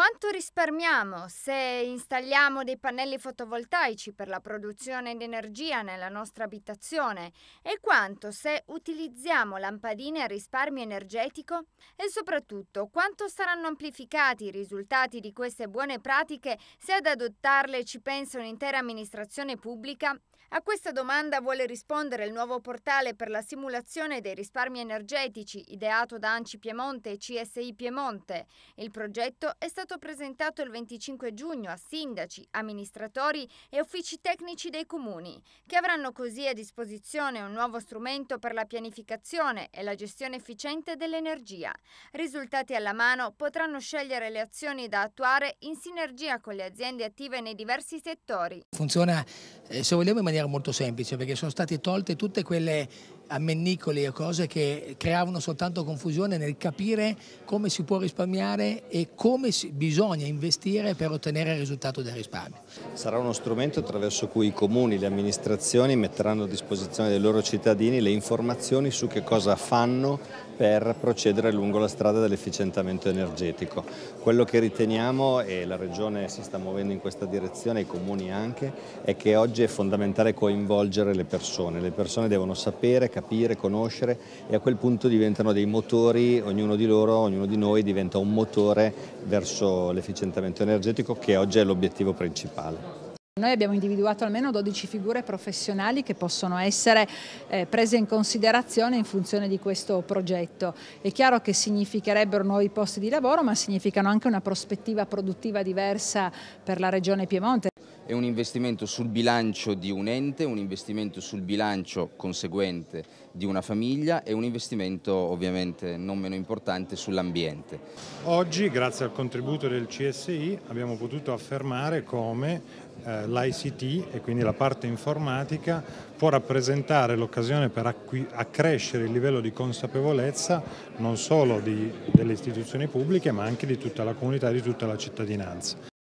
Quanto risparmiamo se installiamo dei pannelli fotovoltaici per la produzione di energia nella nostra abitazione e quanto se utilizziamo lampadine a risparmio energetico? E soprattutto quanto saranno amplificati i risultati di queste buone pratiche se ad adottarle ci pensa un'intera amministrazione pubblica a questa domanda vuole rispondere il nuovo portale per la simulazione dei risparmi energetici ideato da Anci Piemonte e CSI Piemonte. Il progetto è stato presentato il 25 giugno a sindaci, amministratori e uffici tecnici dei comuni, che avranno così a disposizione un nuovo strumento per la pianificazione e la gestione efficiente dell'energia. Risultati alla mano potranno scegliere le azioni da attuare in sinergia con le aziende attive nei diversi settori. Funziona, eh, se vogliamo, in maniera maniera molto semplice perché sono state tolte tutte quelle a mennicoli e cose che creavano soltanto confusione nel capire come si può risparmiare e come bisogna investire per ottenere il risultato del risparmio. Sarà uno strumento attraverso cui i comuni, le amministrazioni metteranno a disposizione dei loro cittadini le informazioni su che cosa fanno per procedere lungo la strada dell'efficientamento energetico. Quello che riteniamo, e la Regione si sta muovendo in questa direzione, i comuni anche, è che oggi è fondamentale coinvolgere le persone. Le persone devono sapere, capire, conoscere e a quel punto diventano dei motori, ognuno di loro, ognuno di noi diventa un motore verso l'efficientamento energetico che oggi è l'obiettivo principale. Noi abbiamo individuato almeno 12 figure professionali che possono essere eh, prese in considerazione in funzione di questo progetto. È chiaro che significherebbero nuovi posti di lavoro ma significano anche una prospettiva produttiva diversa per la regione Piemonte è un investimento sul bilancio di un ente, un investimento sul bilancio conseguente di una famiglia e un investimento ovviamente non meno importante sull'ambiente. Oggi, grazie al contributo del CSI, abbiamo potuto affermare come eh, l'ICT e quindi la parte informatica può rappresentare l'occasione per accrescere il livello di consapevolezza non solo di, delle istituzioni pubbliche ma anche di tutta la comunità e di tutta la cittadinanza.